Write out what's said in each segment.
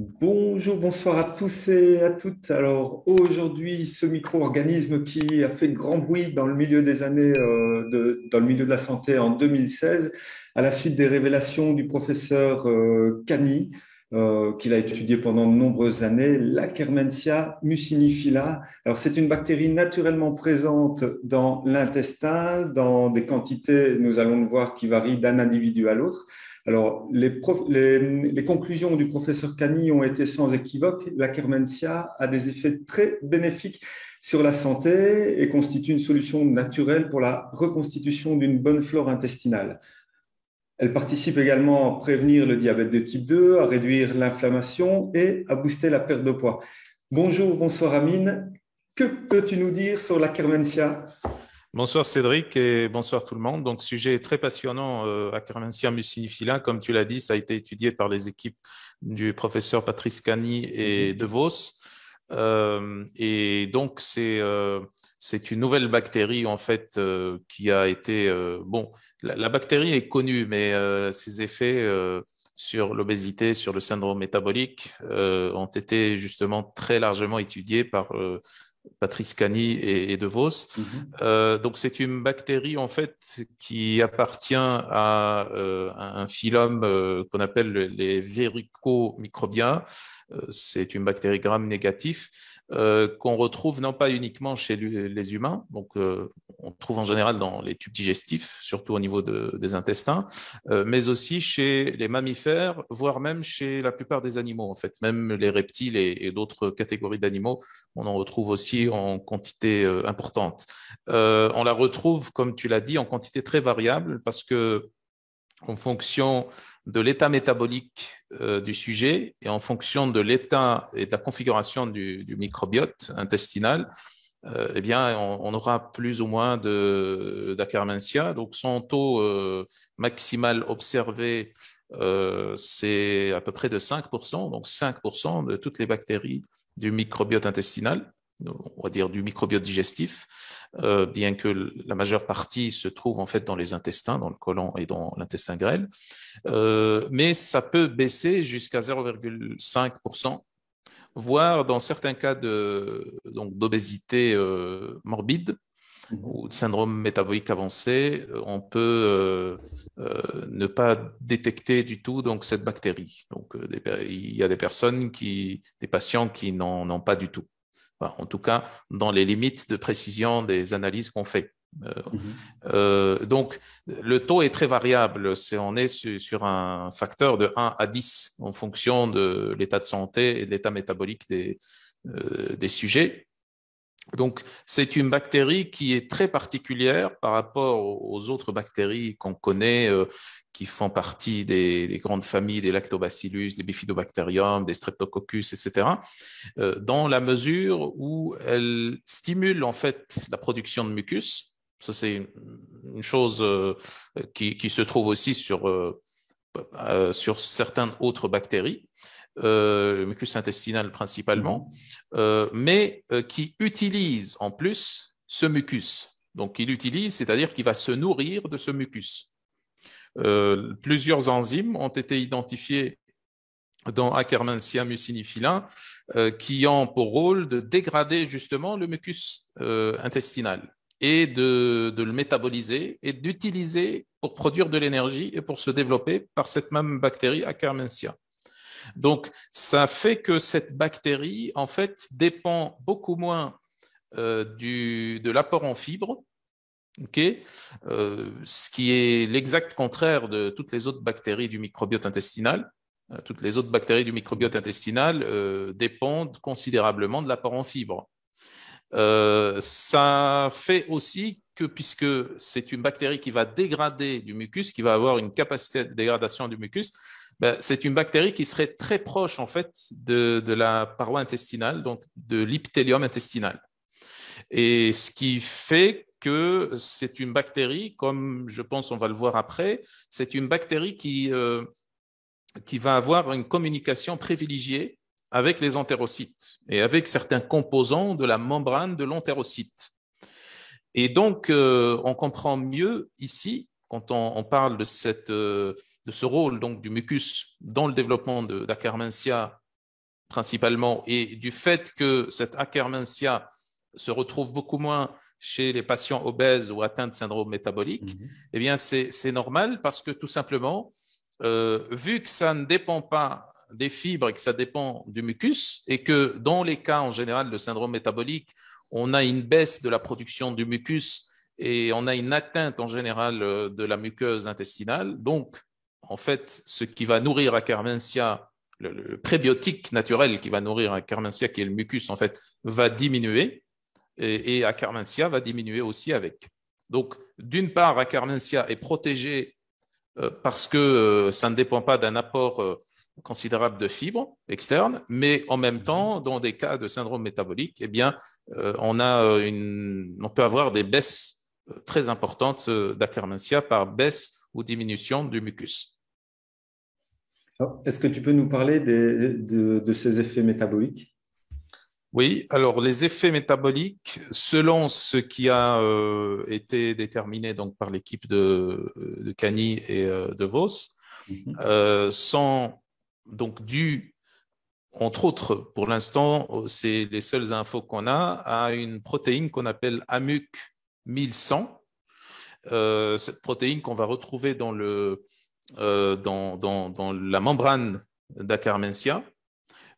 Bonjour, bonsoir à tous et à toutes. Alors aujourd'hui, ce micro-organisme qui a fait grand bruit dans le milieu des années, euh, de, dans le milieu de la santé en 2016, à la suite des révélations du professeur Kani, euh, euh, qu'il a étudié pendant de nombreuses années, la Kermensia mucinifila. Alors, c'est une bactérie naturellement présente dans l'intestin, dans des quantités, nous allons le voir, qui varient d'un individu à l'autre. Alors, les, conclusions du professeur Cani ont été sans équivoque. La Kermensia a des effets très bénéfiques sur la santé et constitue une solution naturelle pour la reconstitution d'une bonne flore intestinale. Elle participe également à prévenir le diabète de type 2, à réduire l'inflammation et à booster la perte de poids. Bonjour, bonsoir Amine. Que peux-tu nous dire sur la Kermensia Bonsoir Cédric et bonsoir tout le monde. Donc, sujet très passionnant euh, à mucinifila. Comme tu l'as dit, ça a été étudié par les équipes du professeur Patrice Cani et mhm. De Vos. Euh, et donc, c'est euh, c'est une nouvelle bactérie en fait euh, qui a été euh, bon. La, bactérie est connue, mais euh, ses effets sur l'obésité, sur le syndrome métabolique ont été justement très largement étudiés par Patrice Cani et, et De Vos. Mhm. donc c'est une bactérie en fait qui appartient à, un phylum qu'on appelle les verrucomicrobiens. c'est une bactérie gram négatif euh, qu'on retrouve non pas uniquement chez les humains, donc euh, on trouve en général dans les tubes digestifs, surtout au niveau des intestins, euh, mais aussi chez les mammifères, voire même chez la plupart des animaux en fait, même les reptiles et, et d'autres catégories d'animaux, on en retrouve aussi en quantité importante. on la retrouve, comme tu l'as dit, en quantité très variable parce que en fonction de l'état métabolique euh, du sujet et en fonction de l'état et de la configuration du, microbiote intestinal, euh, eh bien, on, aura plus ou moins d'acarmentia. Donc, son taux euh, maximal observé, c'est à peu près de 5%, donc 5% de toutes les bactéries du microbiote intestinal on va dire, du microbiote digestif, euh, bien que la majeure partie se trouve en fait dans les intestins, dans le côlon et dans l'intestin grêle. Euh, mais ça peut baisser jusqu'à 0,5%, voire dans certains cas d'obésité euh, morbide mhm. ou de syndrome métabolique avancé, on peut ne pas détecter du tout donc, cette bactérie. Donc, il y a des personnes, qui, des patients qui n'en ont pas du tout en tout cas dans les limites de précision des analyses qu'on fait. Euh, mhm. euh, donc, le taux est très variable. on est sur un facteur de 1 à 10 en fonction de l'état de santé et de l'état métabolique des euh, sujets. Donc, c'est une bactérie qui est très particulière par rapport aux autres bactéries qu'on connaît, euh, qui font partie des, grandes familles des lactobacillus, des bifidobacterium, des streptococcus, etc., euh, dans la mesure où elle stimule en fait la production de mucus. Ça, c'est une chose euh, qui, se trouve aussi sur, sur certaines autres bactéries le euh, mucus intestinal principalement, mhm. euh, mais euh, qui utilise en plus ce mucus. Donc, il utilise, c'est-à-dire qu'il va se nourrir de ce mucus. plusieurs enzymes ont été identifiées dans Akkermansia mucinifilin qui ont pour rôle de dégrader justement le mucus intestinal et de, le métaboliser et d'utiliser pour produire de l'énergie et pour se développer par cette même bactérie Akkermansia. Donc, ça fait que cette bactérie, en fait, dépend beaucoup moins euh, de l'apport en fibres, euh, ce qui est l'exact contraire de toutes les autres bactéries du microbiote intestinal. Euh, toutes les autres bactéries du microbiote intestinal dépendent considérablement de l'apport en fibres. ça fait aussi que puisque c'est une bactérie qui va dégrader du mucus, qui va avoir une capacité de dégradation du mucus, ben, c'est une bactérie qui serait très proche en fait de, la paroi intestinale, donc de l'épithélium intestinal. Et ce qui fait que c'est une bactérie, comme je pense on va le voir après, c'est une bactérie qui, euh, qui va avoir une communication privilégiée avec les entérocytes et avec certains composants de la membrane de l'entérocyte. Et donc, euh, on comprend mieux ici, quand on, parle de cette, euh, de ce rôle donc du mucus dans le développement de, principalement et du fait que cette Acarmentia se retrouve beaucoup moins chez les patients obèses ou atteints de syndrome métabolique, mhm. eh bien c'est, normal parce que tout simplement, euh, vu que ça ne dépend pas des fibres et que ça dépend du mucus, et que dans les cas en général de syndrome métabolique, on a une baisse de la production du mucus et on a une atteinte en général euh, de la muqueuse intestinale, donc en fait, ce qui va nourrir la le, prébiotique naturel qui va nourrir la qui est le mucus, en fait, va diminuer. Et, et va diminuer aussi avec. Donc, d'une part, la est protégée euh, parce que euh, ça ne dépend pas d'un apport euh, considérable de fibres externes, mais en même temps, dans des cas de syndrome métabolique, eh bien, on, on peut avoir des baisses très importantes d'Acarmentia par baisse ou diminution du mucus. Est-ce que tu peux nous parler de, ces effets métaboliques Oui, alors les effets métaboliques, selon ce qui a euh, été déterminé donc, par l'équipe de, de Cani et euh, de Vos, mhm. euh, sont donc dus, entre autres, pour l'instant, c'est les seules infos qu'on a, à une protéine qu'on appelle AMUC 1100. cette protéine qu'on va retrouver dans le euh, dans, la membrane d'acarmentia.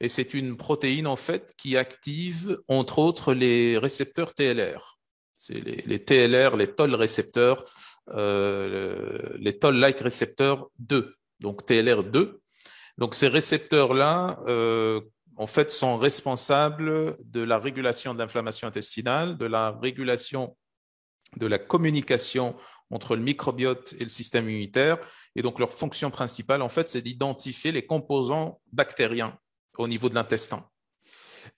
Et c'est une protéine en fait qui active entre autres les récepteurs TLR. C'est les, TLR, les toll récepteurs, euh, les toll-like récepteurs 2, donc TLR2. Donc ces récepteurs-là, euh, en fait, sont responsables de la régulation de l'inflammation intestinale, de la régulation de la communication entre le microbiote et le système immunitaire. Et donc, leur fonction principale, en fait, c'est d'identifier les composants bactériens au niveau de l'intestin.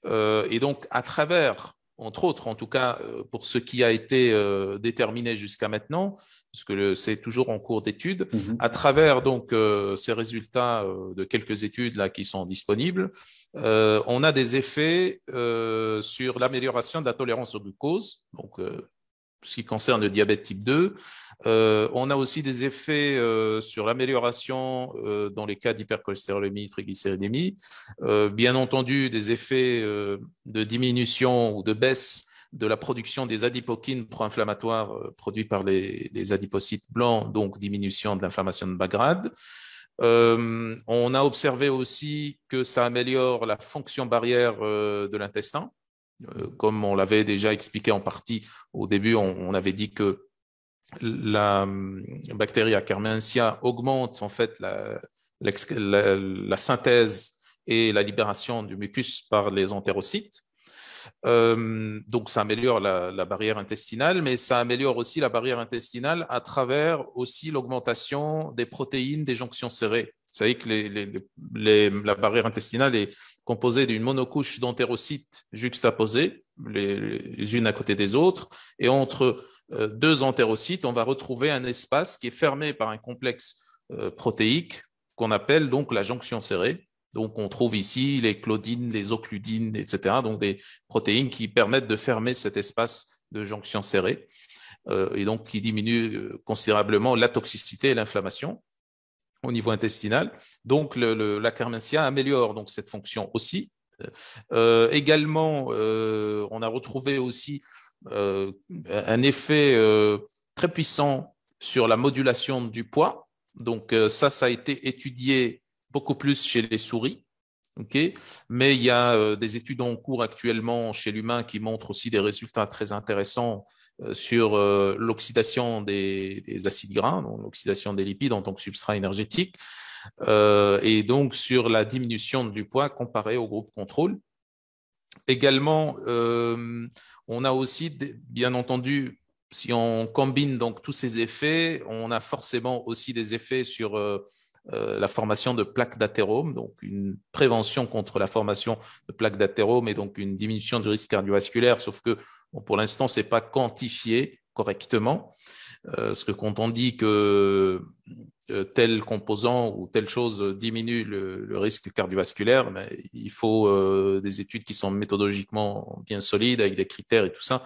Euh, et donc, à travers, entre autres, en tout cas, euh, pour ce qui a été euh, déterminé jusqu'à maintenant, que c'est toujours en cours d'étude, mhm. à travers donc ces résultats de quelques études là qui sont disponibles, on a des effets sur l'amélioration de la tolérance au glucose, donc ce qui concerne le diabète type 2. Euh, on a aussi des effets euh, sur l'amélioration euh, dans les cas d'hypercholestérolémie, triglycéridémie. bien entendu, des effets de diminution ou de baisse de la production des adipokines pro-inflammatoires produits par les, les, adipocytes blancs, donc diminution de l'inflammation de bas grade. on a observé aussi que ça améliore la fonction barrière de l'intestin euh, comme on l'avait déjà expliqué en partie au début, on, avait dit que la euh, bactérie Akkermansia augmente en fait la, synthèse et la libération du mucus par les entérocytes. Euh, donc ça améliore la, barrière intestinale, mais ça améliore aussi la barrière intestinale à travers aussi l'augmentation des protéines des jonctions serrées. Vous savez que la barrière intestinale est, composé d'une monocouche d'entérocytes juxtaposés, les, unes à côté des autres, et entre euh, deux entérocytes, on va retrouver un espace qui est fermé par un complexe euh, protéique qu'on appelle donc la jonction serrée. Donc on trouve ici les claudines, les occludines, etc., donc des protéines qui permettent de fermer cet espace de jonction serrée, euh, et donc qui diminuent considérablement la toxicité et l'inflammation au niveau intestinal. Donc, le, le améliore donc cette fonction aussi. Euh, également, euh, on a retrouvé aussi euh, un effet très puissant sur la modulation du poids. Donc, ça, ça a été étudié beaucoup plus chez les souris. Mais il y a euh, des études en cours actuellement chez l'humain qui montrent aussi des résultats très intéressants euh, sur euh, l'oxydation des, acides gras, l'oxydation des lipides en tant que substrat énergétique, et donc sur la diminution du poids comparé au groupe contrôle. Également, on a aussi, bien entendu, si on combine donc tous ces effets, on a forcément aussi des effets sur euh, la formation de plaques d'athérome, donc une prévention contre la formation de plaques d'athérome et donc une diminution du risque cardiovasculaire, sauf que pour l'instant, ce n'est pas quantifié correctement. Euh, ce que quand on dit que euh, tel composant ou telle chose diminue le, risque cardiovasculaire, ben, il faut des études qui sont méthodologiquement bien solides, avec des critères et tout ça.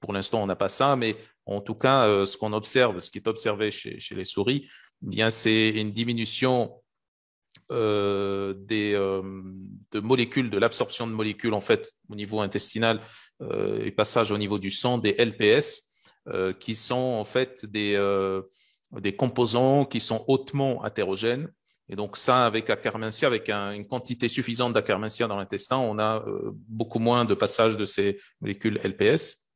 pour l'instant, on n'a pas ça, mais en tout cas, ce qu'on observe, ce qui est observé chez les souris, bien c'est une diminution euh, euh, de molécules, de l'absorption de molécules en fait au niveau intestinal euh, et passage au niveau du sang, des LPS, qui sont en fait des, des composants qui sont hautement hétérogènes. Et donc ça, avec acarmentia, avec une quantité suffisante d'acarmentia dans l'intestin, on a beaucoup moins de passage de ces molécules LPS.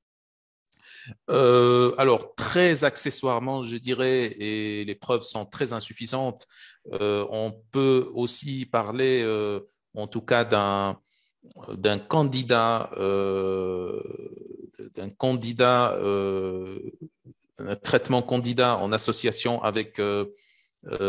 Euh, alors, très accessoirement, je dirais, et les preuves sont très insuffisantes, euh, on peut aussi parler, euh, en tout cas, d'un d'un candidat, d'un candidat, un traitement candidat en association avec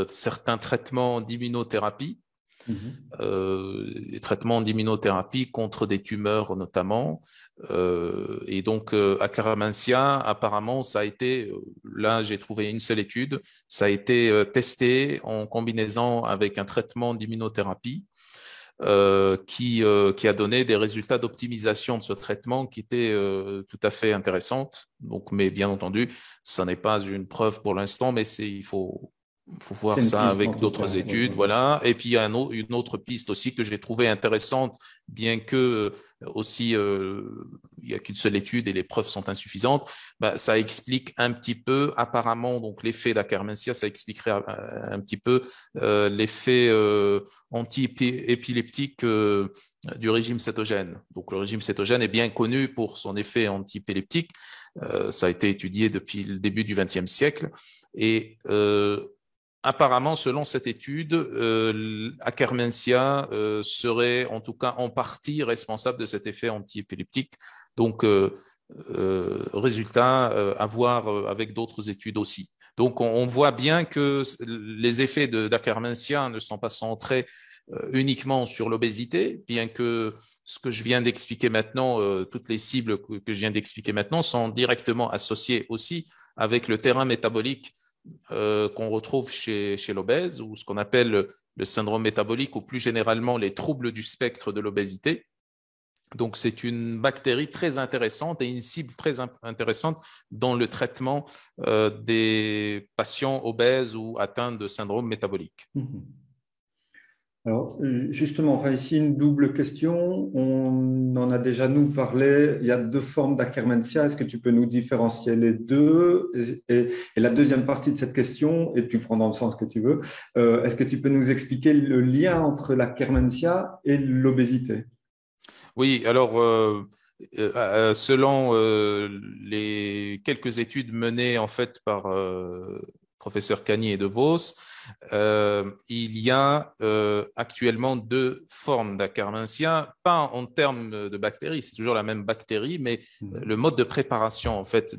certains traitements d'immunothérapie des mm-hmm. euh, traitements d'immunothérapie contre des tumeurs notamment. Euh, et donc, euh, à Caramancia, apparemment, ça a été, là j'ai trouvé une seule étude, ça a été testé en combinaison avec un traitement d'immunothérapie. Qui, qui, a donné des résultats d'optimisation de ce traitement qui était tout à fait intéressante Donc, mais bien entendu, ça n'est pas une preuve pour l'instant, mais il faut, faut voir ça avec d'autres études, voilà. Et puis il y a une autre piste aussi que j'ai trouvée intéressante, bien que euh, aussi euh, il n'y a qu'une seule étude et les preuves sont insuffisantes. Bah, ça explique un petit peu, apparemment, donc l'effet d'acarmentia, ça expliquerait euh, un, petit peu l'effet anti-épileptique du régime cétogène. Donc le régime cétogène est bien connu pour son effet anti-épileptique. ça a été étudié depuis le début du XXe siècle et apparemment, selon cette étude, euh, euh, serait en tout cas en partie responsable de cet effet antiépileptique. Donc, euh, euh, résultat à voir avec d'autres études aussi. Donc, on, voit bien que les effets d'Akermensia ne sont pas centrés uniquement sur l'obésité, bien que ce que je viens d'expliquer maintenant, toutes les cibles que je viens d'expliquer maintenant sont directement associées aussi avec le terrain métabolique euh, qu'on retrouve chez, l'obèse ou ce qu'on appelle le, syndrome métabolique ou plus généralement les troubles du spectre de l'obésité. Donc c'est une bactérie très intéressante et une cible très intéressante dans le traitement euh, des patients obèses ou atteints de syndrome métabolique. Mhm. Alors, euh, justement, enfin, ici, une double question. On en a déjà nous parlé. Il y a deux formes d'ackermansia. Est-ce que tu peux nous différencier les deux et, la deuxième partie de cette question, et tu prends dans le sens que tu veux, euh, est-ce que tu peux nous expliquer le lien entre l'ackermansia et l'obésité Oui, alors. Euh, selon les quelques études menées en fait par Professeur Cagny et De Vos, euh, il y a euh, actuellement deux formes d'acarmentien, pas en termes de bactéries, c'est toujours la même bactérie, mais mhm. le mode de préparation en fait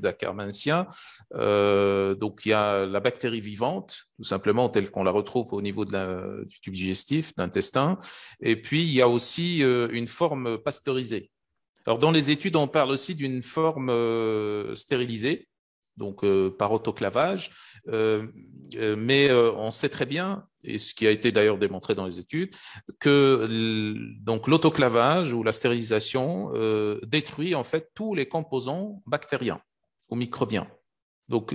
euh, donc il y a la bactérie vivante, tout simplement telle qu'on la retrouve au niveau de la, du tube digestif, d'intestin, et puis il y a aussi une forme pasteurisée. Alors dans les études, on parle aussi d'une forme stérilisée donc euh, par autoclavage. Euh, euh, mais on sait très bien, et ce qui a été d'ailleurs démontré dans les études, que donc l'autoclavage ou la stérilisation détruit en fait tous les composants bactériens ou microbiens. Donc,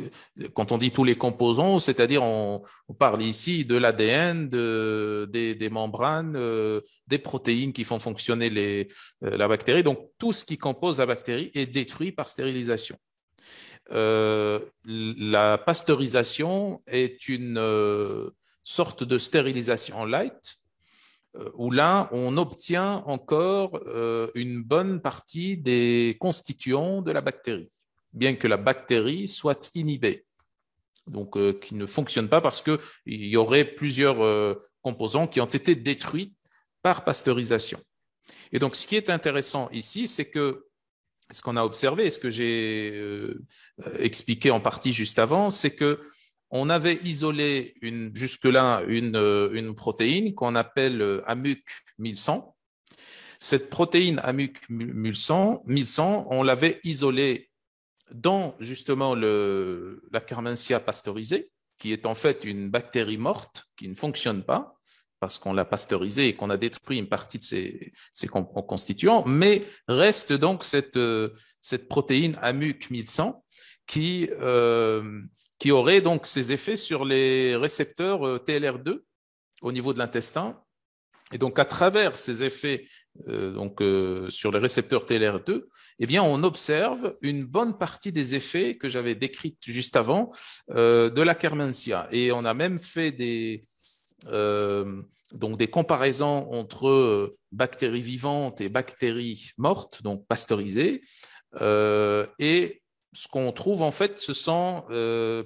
quand on dit tous les composants, c'est-à-dire on, parle ici de l'ADN, de, des, membranes, des protéines qui font fonctionner la bactérie. Donc, tout ce qui compose la bactérie est détruit par stérilisation. Euh, la pasteurisation est une euh, sorte de stérilisation light, euh, où là, on obtient encore une bonne partie des constituants de la bactérie, bien que la bactérie soit inhibée, donc qui ne fonctionne pas parce qu'il y aurait plusieurs composants qui ont été détruits par pasteurisation. Et donc, ce qui est intéressant ici, c'est que ce qu'on a observé, ce que j'ai euh, euh, expliqué en partie juste avant, c'est que on avait isolé jusque-là euh, une, protéine qu'on appelle AMUC 1100. Cette protéine AMUC 1100, on l'avait isolée dans justement la Carmentia pasteurisée, qui est en fait une bactérie morte qui ne fonctionne pas, parce qu'on l'a pasteurisé et qu'on a détruit une partie de ses, constituants, mais reste donc cette, protéine AMUC 1100 euh, qui, aurait donc ses effets sur les récepteurs euh, TLR2 au niveau de l'intestin. Et donc, à travers ces effets euh, donc, sur les récepteurs TLR2, eh bien, on observe une bonne partie des effets que j'avais décrits juste avant de la Kermensia. Et on a même fait des, euh, donc des comparaisons entre euh, bactéries vivantes et bactéries mortes, donc pasteurisées. Euh, et ce qu'on trouve en fait, ce sont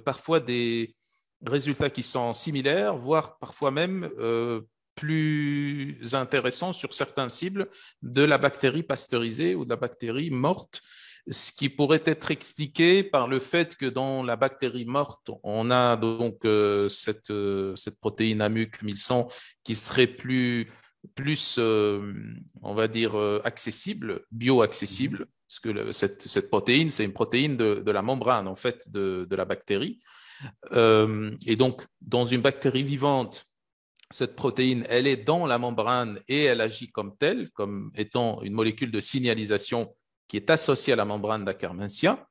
parfois des résultats qui sont similaires, voire parfois même plus intéressants sur certains cibles de la bactérie pasteurisée ou de la bactérie morte ce qui pourrait être expliqué par le fait que dans la bactérie morte, on a donc euh, cette, euh, cette protéine AMUC 1100 qui serait plus, plus euh, on va dire, accessible, bioaccessible, mhm. parce que cette, cette, protéine, c'est une protéine de, la membrane, en fait, de, de la bactérie. et donc, dans une bactérie vivante, cette protéine, elle est dans la membrane et elle agit comme telle, comme étant une molécule de signalisation qui est associée à la membrane d'Akkermansia.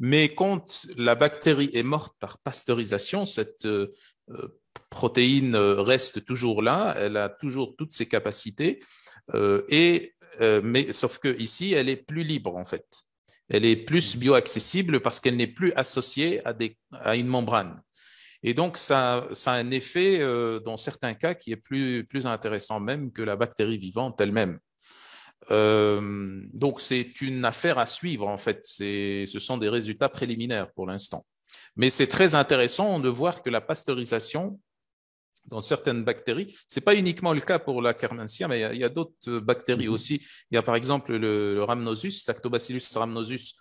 Mais quand la bactérie est morte par pasteurisation, cette euh, euh, protéine euh, reste toujours là, elle a toujours toutes ses capacités, et, mais, sauf qu'ici elle est plus libre en fait. Elle est plus mm. bioaccessible parce qu'elle n'est plus associée à, des, à une membrane. Et donc, ça, a un effet, dans certains cas, qui est plus intéressant même que la bactérie vivante elle-même. Euh, donc, c'est une affaire à suivre, en fait. Ce sont des résultats préliminaires pour l'instant. Mais c'est très intéressant de voir que la pasteurisation dans certaines bactéries, ce n'est pas uniquement le cas pour la kermensia, mais il y a, d'autres euh, bactéries mm-hmm. aussi. Il y a par exemple le, Rhamnosus, Lactobacillus rhamnosus,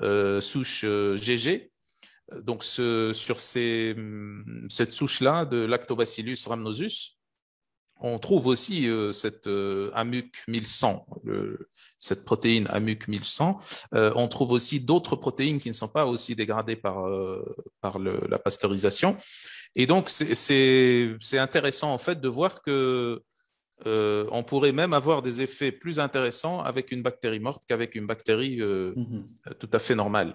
euh, souche GG. Donc, sur mm, cette souche-là de Lactobacillus rhamnosus, on trouve aussi euh, cette euh, AMUC 1100, cette protéine AMUC 1100. Euh, on trouve aussi d'autres protéines qui ne sont pas aussi dégradées par, par la pasteurisation. Et donc, c'est intéressant en fait de voir que on pourrait même avoir des effets plus intéressants avec une bactérie morte qu'avec une bactérie mm-hmm. tout à fait normale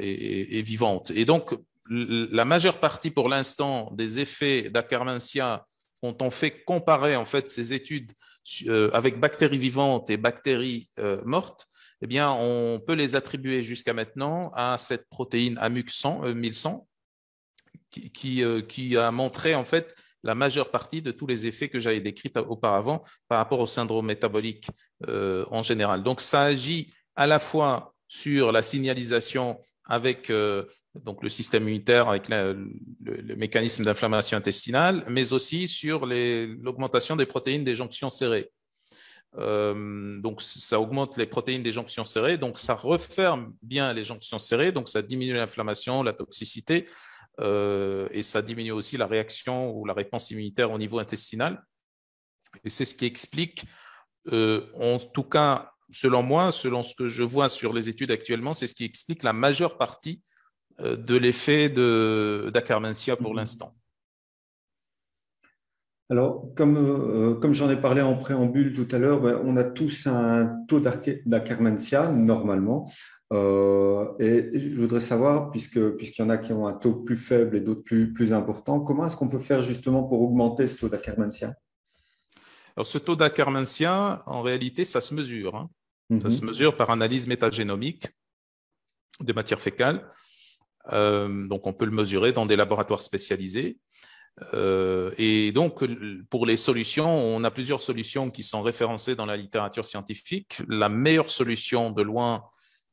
et, vivante. Et donc, la majeure partie pour l'instant des effets d'Acarmentia quand on fait comparer en fait ces études euh, avec bactéries vivantes et bactéries euh, mortes, eh bien, on peut les attribuer jusqu'à maintenant à cette protéine AMUC 1100 euh, qui, a montré en fait la majeure partie de tous les effets que j'avais décrits auparavant par rapport au syndrome métabolique en général. Donc, ça agit à la fois sur la signalisation avec euh, donc le système immunitaire, avec le, mécanisme d'inflammation intestinale, mais aussi sur l'augmentation des protéines des jonctions serrées. Euh, donc, ça augmente les protéines des jonctions serrées, donc ça referme bien les jonctions serrées, donc ça diminue l'inflammation, la toxicité, euh, et ça diminue aussi la réaction ou la réponse immunitaire au niveau intestinal. Et c'est ce qui explique, en tout cas, selon moi, selon ce que je vois sur les études actuellement, c'est ce qui explique la majeure partie euh, de l'effet d'Acarmentia pour mhm. l'instant. Alors, euh, comme, j'en ai parlé en préambule tout à l'heure, ben, on a tous un taux d'acarmentia normalement. Euh, et je voudrais savoir, puisqu'il y en a qui ont un taux plus faible et d'autres plus, plus important, comment est-ce qu'on peut faire justement pour augmenter ce taux d'acarmentia Alors, ce taux d'acarmentia, en réalité, ça se mesure. Hein. Ça se mhm. mesure par analyse métagénomique des matières fécales. Euh, donc, on peut le mesurer dans des laboratoires spécialisés. Euh, et donc, pour les solutions, on a plusieurs solutions qui sont référencées dans la littérature scientifique. La meilleure solution de loin,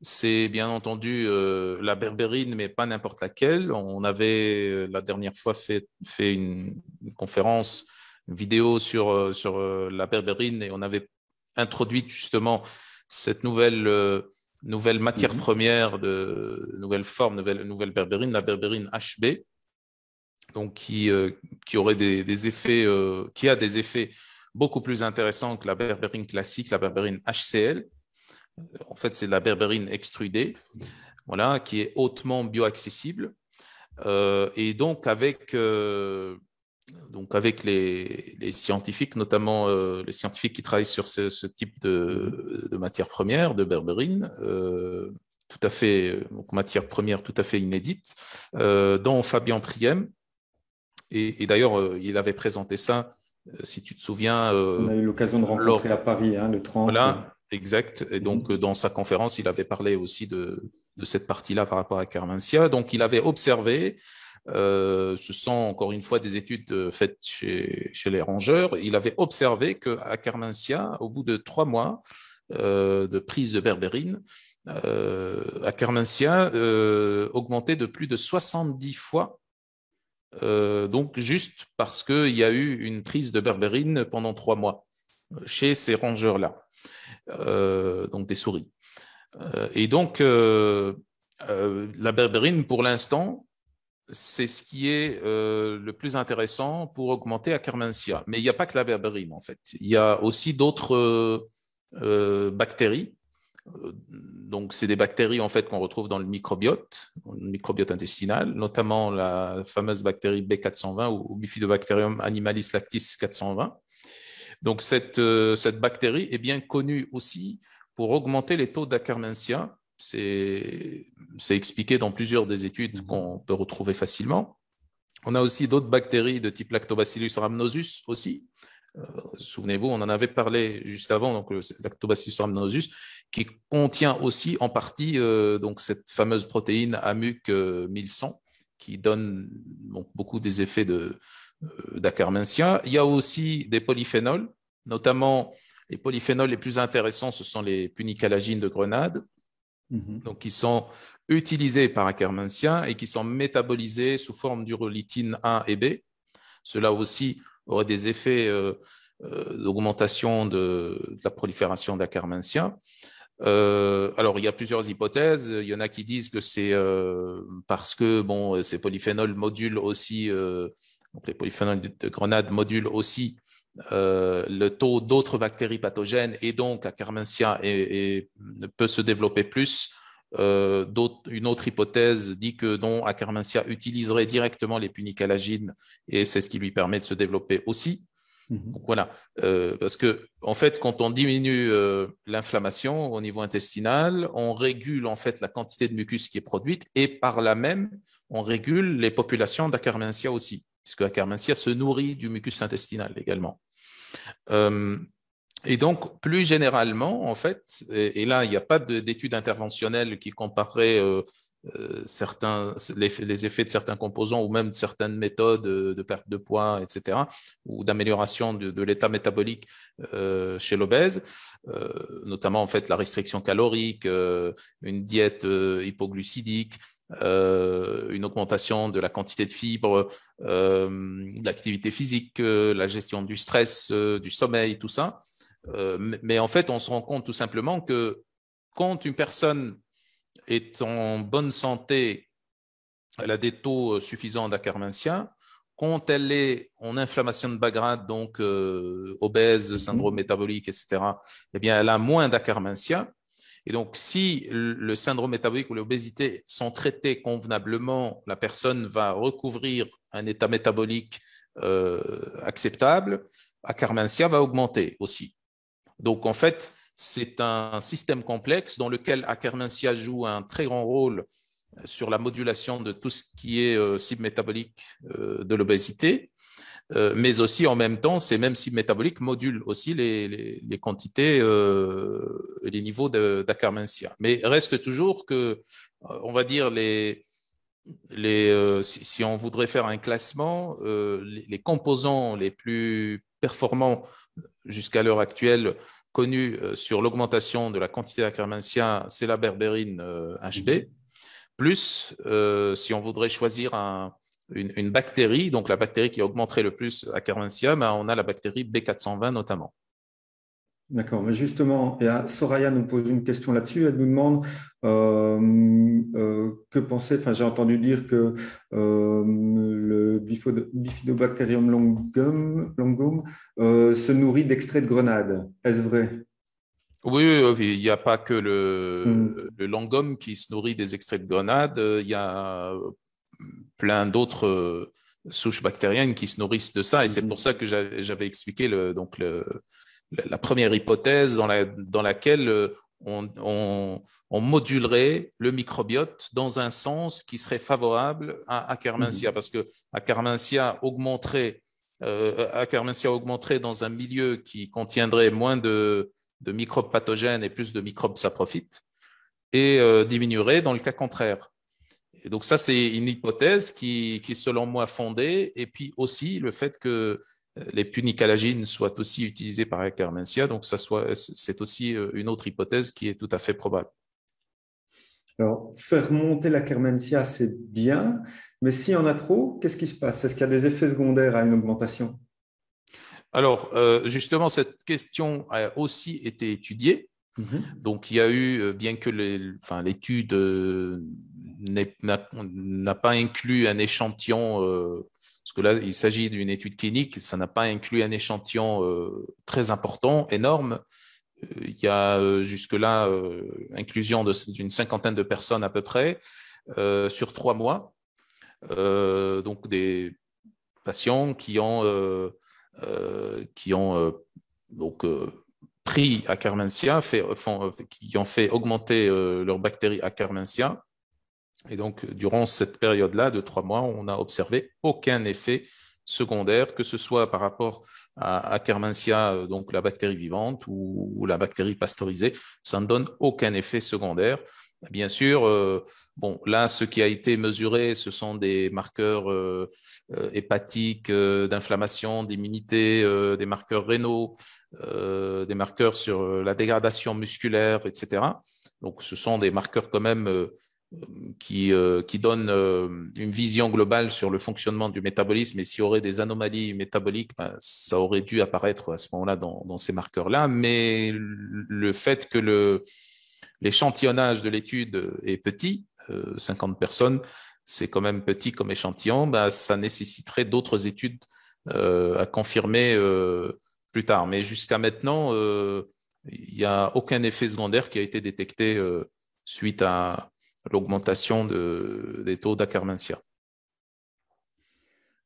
c'est bien entendu euh, la berbérine, mais pas n'importe laquelle. On avait la dernière fois fait, fait une, conférence vidéo sur, sur la berbérine et on avait introduit justement cette nouvelle, euh, nouvelle matière mhm. première, de, nouvelle forme, nouvelle, nouvelle berbérine, la berbérine HB, donc qui, euh, qui aurait des, effets, euh, qui a des effets beaucoup plus intéressants que la berbérine classique, la berbérine HCL. En fait, c'est la berbérine extrudée, voilà, qui est hautement bioaccessible. et donc, avec, donc avec les, scientifiques, notamment euh, les scientifiques qui travaillent sur ce, type de, matière première, de berberine, euh, tout à fait, euh, matière première tout à fait inédite, euh, dont Fabien Priem. Et, d'ailleurs, il avait présenté ça, si tu te souviens. On a eu l'occasion de rencontrer à Paris, hein, le 30. Voilà, exact. Et donc, mm-hmm. dans sa conférence, il avait parlé aussi de, de cette partie-là par rapport à Carmencia. Donc, il avait observé ce euh, sont encore une fois des études euh, faites chez, les rongeurs, il avait observé qu'à Carmencia, au bout de trois mois euh, de prise de berbérine, à Carmentia augmentait de plus de 70 fois. donc juste parce qu'il y a eu une prise de berbérine pendant trois mois chez ces rongeurs-là, donc des souris. et donc, la berbérine, pour l'instant, c'est ce qui est euh, le plus intéressant pour augmenter à Mais il n'y a pas que la berberine, en fait. Il y a aussi d'autres euh, euh, bactéries. Donc, c'est des bactéries, en fait, qu'on retrouve dans le microbiote, le microbiote intestinal, notamment la fameuse bactérie B420 ou Bifidobacterium animalis lactis 420. Donc, cette, cette bactérie est bien connue aussi pour augmenter les taux d'ackermansia c'est expliqué dans plusieurs des études mhm. qu'on peut retrouver facilement. On a aussi d'autres bactéries de type Lactobacillus rhamnosus aussi. Euh, souvenez-vous, on en avait parlé juste avant, donc euh, Lactobacillus rhamnosus, qui contient aussi en partie euh, donc cette fameuse protéine AMUC 1100 qui donne beaucoup des effets de Il y a aussi des polyphénols, notamment les polyphénols les plus intéressants, ce sont les punicalagines de grenade, Mhm. Donc, qui sont utilisés par Ackermansien et qui sont métabolisés sous forme d'urolithine A et B. Cela aussi aurait des effets euh, euh, d'augmentation de, la prolifération d'Ackermansien. Euh, alors, il y a plusieurs hypothèses. Il y en a qui disent que c'est parce que ces polyphénols modulent aussi, les polyphénols de, de grenade modulent aussi euh, le taux d'autres bactéries pathogènes et donc à peut se développer plus. Euh, une autre hypothèse dit que non, utiliserait directement les punicalagines et c'est ce qui lui permet de se développer aussi. Mhm. voilà, euh, parce que en fait, quand on diminue l'inflammation au niveau intestinal, on régule en fait la quantité de mucus qui est produite et par là même, on régule les populations d'Acarmentia aussi puisque Akkermansia se nourrit du mucus intestinal également. Euh, et donc, plus généralement, en fait, et, là, il n'y a pas d'études interventionnelles qui compareraient euh, euh, certains, les, effets de certains composants ou même de certaines méthodes de perte de poids, etc., ou d'amélioration de, l'état métabolique chez l'obèse, notamment en fait la restriction calorique, une diète hypoglucidique, euh, une augmentation de la quantité de fibres, euh, l'activité physique, euh, la gestion du stress, du sommeil, tout ça. mais en fait, on se rend compte tout simplement que quand une personne est en bonne santé, elle a des taux suffisants d'acarmentia. Quand elle est en inflammation de bas grade, donc obèse, mm-hmm. syndrome métabolique, etc., eh bien, elle a moins d'acarmentien. Et donc, si le syndrome métabolique ou l'obésité sont traités convenablement, la personne va recouvrir un état métabolique euh, acceptable. la va augmenter aussi. Donc, en fait, c'est un système complexe dans lequel Acarmentia joue un très grand rôle euh, sur la modulation de tout ce qui est euh, métabolique euh, de l'obésité. Euh, mais aussi en même temps, ces mêmes cibles métaboliques modulent aussi les, quantités, euh, les niveaux d'acarmentia. Mais reste toujours que, euh, on va dire, les, les, si, on voudrait faire un classement, les, composants les plus performants jusqu'à l'heure actuelle connus sur l'augmentation de la quantité d'acarmentia, c'est la berbérine HP. Plus, si on voudrait choisir un, une, bactérie, donc la bactérie qui augmenterait le plus à 40e hein, on a la bactérie B420 notamment. D'accord, mais justement, euh, Soraya nous pose une question là-dessus. Elle nous demande euh, euh, que penser. Enfin, j'ai entendu dire que le Bifidobacterium longum, se nourrit d'extrait de grenade. Est-ce vrai oui, il n'y a pas que le, hmm. le, longum qui se nourrit des extraits de grenade. Il y a plein d'autres euh, souches bactériennes qui se nourrissent de ça. Et c'est mhm. pour ça que j'avais expliqué donc la première hypothèse dans, dans laquelle euh, on, modulerait le microbiote dans un sens qui serait favorable à Akkermansia, mhm. parce que Akkermansia augmenterait, euh, augmenterait dans un milieu qui contiendrait moins de, microbes pathogènes et plus de microbes saprophytes, et euh, diminuerait dans le cas contraire donc ça, c'est une hypothèse qui, qui, selon moi, fondée. Et puis aussi le fait que euh, les punicalagines soient aussi utilisées par la donc ça soit, c'est aussi euh, une autre hypothèse qui est tout à fait probable. Alors, faire monter la Kermensia, c'est bien, mais s'il y en a trop, qu'est-ce qui se passe Est-ce qu'il y a des effets secondaires à une augmentation Alors, euh, justement, cette question a aussi été étudiée. Mhm. Donc, il y a eu, bien que l'étude n'a pas inclus un échantillon, euh, parce que là, il s'agit d'une étude clinique, ça n'a pas inclus un échantillon euh, très important, énorme. Euh, il y a jusque-là inclusion d'une cinquantaine de personnes à peu près sur trois mois. donc des patients qui ont, qui ont donc, pris à qui ont fait augmenter leurs bactéries bactérie et donc, durant cette période-là de trois mois, on n'a observé aucun effet secondaire, que ce soit par rapport à, à euh, donc la bactérie vivante ou, la bactérie pasteurisée, ça ne donne aucun effet secondaire. Bien sûr, euh, bon, là, ce qui a été mesuré, ce sont des marqueurs euh, hépatiques, d'inflammation, d'immunité, des marqueurs rénaux, des marqueurs sur la dégradation musculaire, etc. Donc, ce sont des marqueurs quand même qui, euh, qui donne euh, une vision globale sur le fonctionnement du métabolisme. Et s'il y aurait des anomalies métaboliques, ben, ça aurait dû apparaître à ce moment-là dans, ces marqueurs-là. Mais le fait que le, l'échantillonnage de l'étude est petit, 50 euh, personnes, c'est quand même petit comme échantillon, ben, ça nécessiterait d'autres études à confirmer plus tard. Mais jusqu'à maintenant, il n'y a aucun effet secondaire qui a été détecté suite à, l'augmentation des taux d'ackermansia.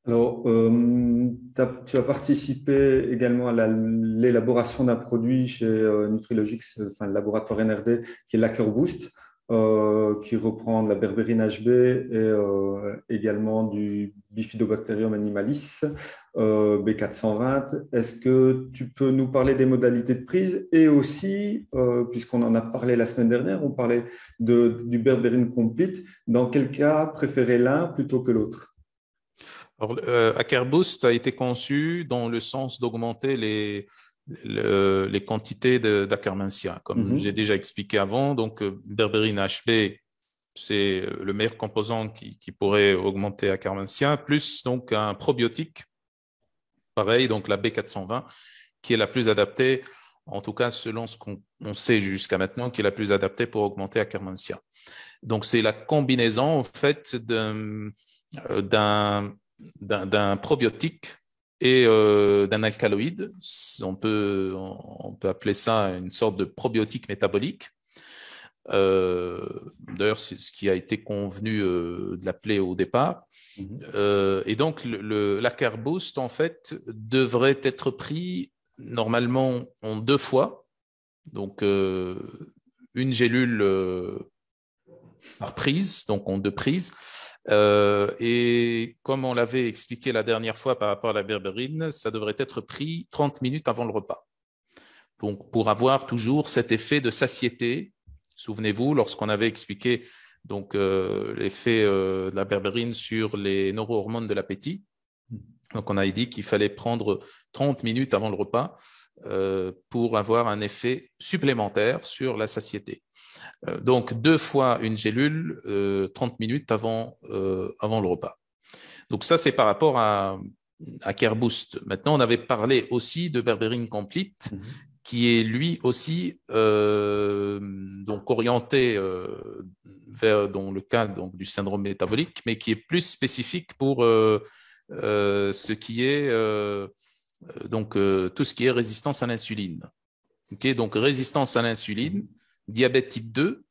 Alors, euh, tu as participé également à l'élaboration d'un produit chez euh, Nutrilogix, euh, enfin, le laboratoire NRD, qui est l'AckerBoost. Euh, qui reprend de la berbérine HB et euh, également du Bifidobacterium animalis euh, B420. Est-ce que tu peux nous parler des modalités de prise et aussi, puisqu'on en a parlé la semaine dernière, on parlait de, du berbérine complete, dans quel cas préférer l'un plutôt que l'autre Alors, Akerboost a été conçu dans le sens d'augmenter les, les quantités d'Ackermansia, comme mhm. j'ai déjà expliqué avant. Donc, euh, berberine HB, c'est euh, le meilleur composant qui, qui pourrait augmenter Ackermansia, plus donc un probiotique, pareil, donc la B420, qui est la plus adaptée, en tout cas selon ce qu'on sait jusqu'à maintenant, qui est la plus adaptée pour augmenter Ackermansia. Donc, c'est la combinaison, en fait, d'un euh, probiotique et euh, d'un alcaloïde. On peut, on peut appeler ça une sorte de probiotique métabolique. Euh, d'ailleurs, c'est ce qui a été convenu euh, de l'appeler au départ. Mhm. et donc, le, la Boost, en fait, devrait être pris normalement en deux fois. Donc, une gélule par prise, donc en deux prises. Euh, et comme on l'avait expliqué la dernière fois par rapport à la berberine, ça devrait être pris 30 minutes avant le repas. Donc, pour avoir toujours cet effet de satiété, souvenez-vous, lorsqu'on avait expliqué donc euh, l'effet euh, de la berberine sur les neurohormones de l'appétit, donc on avait dit qu'il fallait prendre 30 minutes avant le repas. Euh, pour avoir un effet supplémentaire sur la satiété. Euh, donc deux fois une gélule 30 euh, minutes avant, avant le repas. Donc ça, c'est par rapport à, à Kerboost. Maintenant, on avait parlé aussi de Berberine Complete, mhm. qui est lui aussi donc orienté vers dans le cas donc, du syndrome métabolique, mais qui est plus spécifique pour ce qui est euh, donc euh, tout ce qui est résistance à l'insuline. donc résistance à l'insuline, diabète type 2.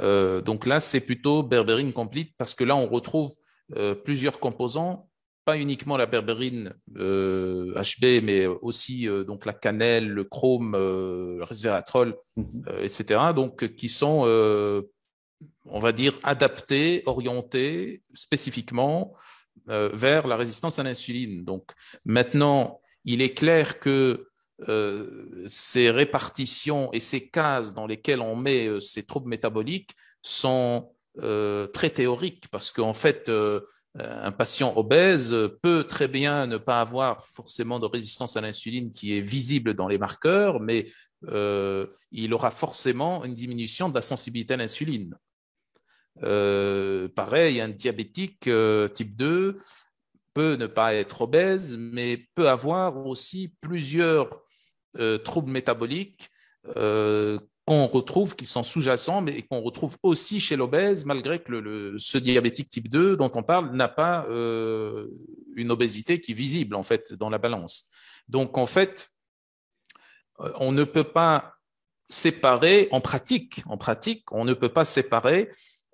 Euh, donc là, c'est plutôt berbérine complète parce que là, on retrouve plusieurs composants, pas uniquement la berbérine HB, mais aussi la cannelle, le chrome, le resveratrol, mhm. etc. Donc qui sont, on va dire, adaptés, orientés spécifiquement euh, vers la résistance à l'insuline. Donc maintenant, il est clair que euh, ces répartitions et ces cases dans lesquelles on met euh, ces troubles métaboliques sont très théoriques parce qu'en fait, un patient obèse peut très bien ne pas avoir forcément de résistance à l'insuline qui est visible dans les marqueurs, mais il aura forcément une diminution de la sensibilité à l'insuline. Euh, pareil, un diabétique euh, type 2 peut ne pas être obèse, mais peut avoir aussi plusieurs euh, troubles métaboliques qu'on retrouve, qui sont sous-jacents, mais qu'on retrouve aussi chez l'obèse, malgré que ce diabétique type 2 dont on parle n'a pas une obésité qui est visible, en fait, dans la balance. Donc, en fait, on ne peut pas séparer en pratique. En pratique, on ne peut pas séparer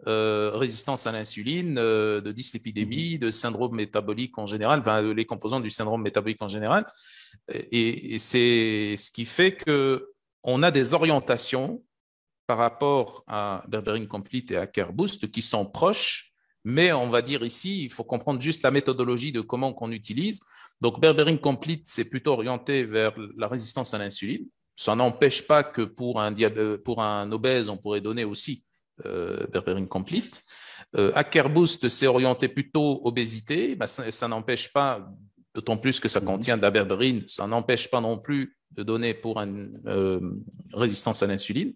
euh, résistance à l'insuline, euh, de dyslipidémie, mhm. de syndrome métabolique en général, euh, les composants du syndrome métabolique en général. Et, c'est ce qui fait que on a des orientations par rapport à Berberine Complete et à Care qui sont proches, mais on va dire ici, il faut comprendre juste la méthodologie de comment qu'on utilise. Donc Berberine Complete, c'est plutôt orienté vers la résistance à l'insuline. Ça n'empêche pas que pour un, pour un obèse, on pourrait donner aussi berberine complète. Complete. Euh, euh s'est orienté plutôt obésité, mais ça, n'empêche pas, d'autant plus que ça mhm. contient de la berberine, ça n'empêche pas non plus de donner pour une euh, résistance à l'insuline.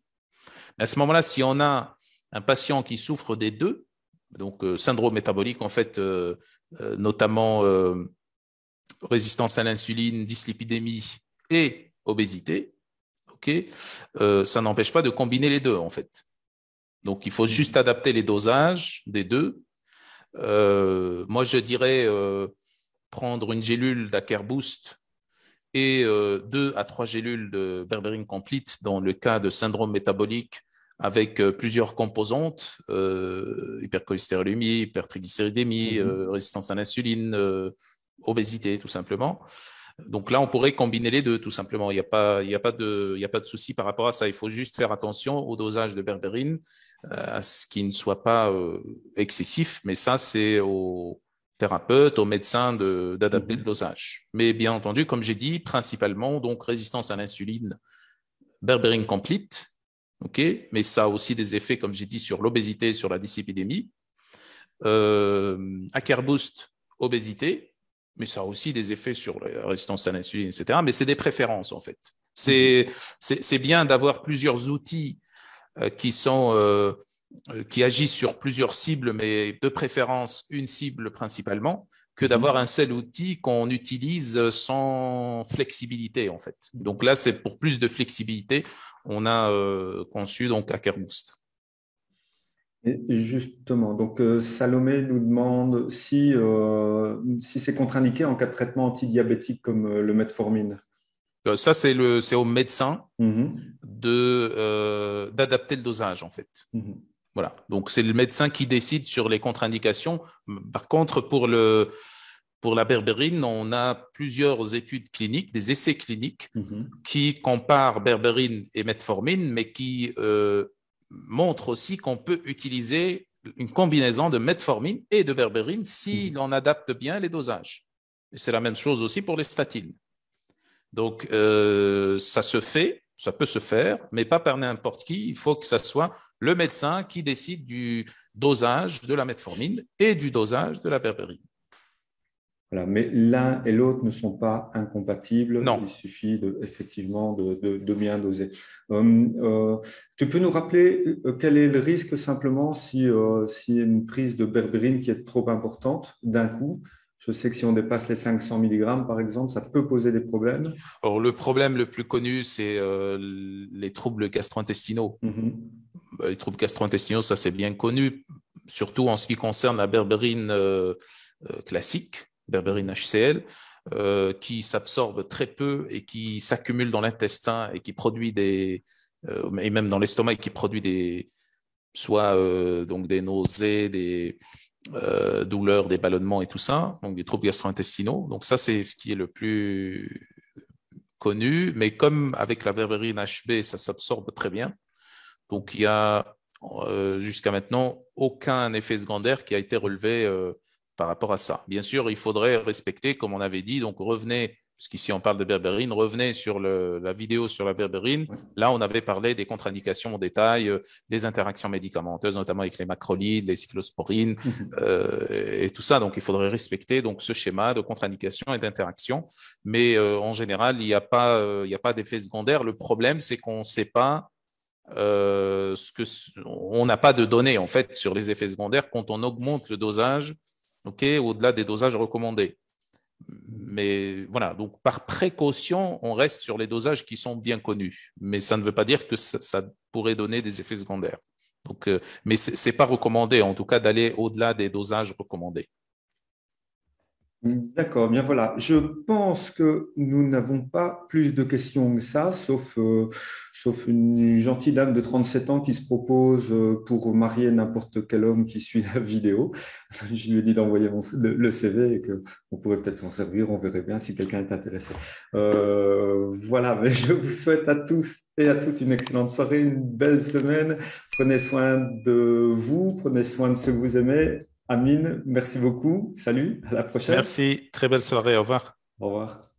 À ce moment-là, si on a un patient qui souffre des deux, donc euh, syndrome métabolique, en fait, notamment résistance à l'insuline, dyslipidémie et obésité, ça n'empêche pas de combiner les deux, en fait. Donc, il faut juste adapter les dosages des deux. Euh, moi, je dirais euh, prendre une gélule d'Acerboost et euh, deux à trois gélules de berberine complete dans le cas de syndrome métabolique avec plusieurs composantes, hypercholestérolémie, hypertriglycéridémie, mhm. résistance à l'insuline, obésité tout simplement. Donc là, on pourrait combiner les deux, tout simplement. Il n'y a, pas, de, souci par rapport à ça. Il faut juste faire attention au dosage de berbérine, euh, à ce qu'il ne soit pas euh, excessif. Mais ça, c'est au thérapeute, au médecin d'adapter le mhm. dosage. Mais bien entendu, comme j'ai dit, principalement, donc résistance à l'insuline, berbérine complète. mais ça a aussi des effets, comme j'ai dit, sur l'obésité, sur la dyslipidémie. Euh, boost, obésité, mais ça a aussi des effets sur la résistance à l'insuline, etc. Mais c'est des préférences, en fait. C'est mhm. bien d'avoir plusieurs outils euh, qui sont euh, euh, qui agissent sur plusieurs cibles, mais de préférence une cible principalement, que mhm. d'avoir un seul outil qu'on utilise sans flexibilité en fait. Donc là, c'est pour plus de flexibilité, on a conçu donc justement, donc euh, Salomé nous demande si, euh, si c'est contre-indiqué en cas de traitement antidiabétique comme euh, le metformine. Ça, c'est au médecin mhm. de d'adapter le dosage, en fait. Mhm. Voilà. Donc, c'est le médecin qui décide sur les contre-indications. Par contre, pour, le, pour la berbérine, on a plusieurs études cliniques, des essais cliniques, mhm. qui comparent berbérine et metformine, mais qui montre aussi qu'on peut utiliser une combinaison de metformine et de berbérine si mhm. l'on adapte bien les dosages. C'est la même chose aussi pour les statines. Donc, euh, ça se fait, ça peut se faire, mais pas par n'importe qui. Il faut que ça soit le médecin qui décide du dosage de la metformine et du dosage de la berbérine mais l'un et l'autre ne sont pas incompatibles. Il suffit effectivement de, bien doser. Hum, euh, tu peux nous rappeler euh, quel est le risque simplement si, y euh, si une prise de berbérine qui est trop importante d'un coup je sais que si on dépasse les 500 mg, par exemple, ça peut poser des problèmes. Alors, le problème le plus connu, c'est les troubles gastro-intestinaux. Hum, hum. Bah, les troubles gastro-intestinaux, ça c'est bien connu, surtout en ce qui concerne la berbérine classique berberine HCL, euh, qui s'absorbe très peu et qui s'accumule dans l'intestin et qui produit des euh, et même dans l'estomac qui produit des soit euh, donc des nausées, des douleurs, des ballonnements et tout ça, donc des troubles gastro-intestinaux. Donc ça c'est ce qui est le plus connu, mais comme avec la berberine HB, ça s'absorbe très bien. Donc il y a jusqu'à maintenant aucun effet secondaire qui a été relevé par rapport à ça. Bien sûr, il faudrait respecter, comme on avait dit, donc revenez, puisqu'ici on parle de berberine, revenez sur la vidéo sur la berberine, Là, on avait parlé des contre-indications en détail, euh, des interactions médicamenteuses, notamment avec les macrolides, les cyclosporines mhm. euh, et tout ça. Donc, il faudrait respecter donc ce schéma de contre-indications et d'interactions. Mais euh, en général, il n'y a pas, il a pas d'effet secondaire. Le problème, c'est qu'on ne sait pas ce que on n'a pas de données en fait sur les effets secondaires quand on augmente le dosage okay, au-delà des dosages recommandés. Mais voilà, donc par précaution, on reste sur les dosages qui sont bien connus. Mais ça ne veut pas dire que ça, pourrait donner des effets secondaires. Donc, euh, mais ce n'est pas recommandé, en tout cas, d'aller au-delà des dosages recommandés. D'accord, bien voilà. Je pense que nous n'avons pas plus de questions que ça, sauf, euh, sauf une gentille dame de 37 ans qui se propose euh, pour marier n'importe quel homme qui suit la vidéo. Je lui ai dit d'envoyer le, CV et qu'on pourrait peut-être s'en servir, on verrait bien si quelqu'un est intéressé. Euh, voilà, mais je vous souhaite à tous et à toutes une excellente soirée, une belle semaine. Prenez soin de vous, prenez soin de ceux que vous aimez Amine, merci beaucoup. Salut, à la prochaine. Merci, très belle soirée. Au revoir. Au revoir.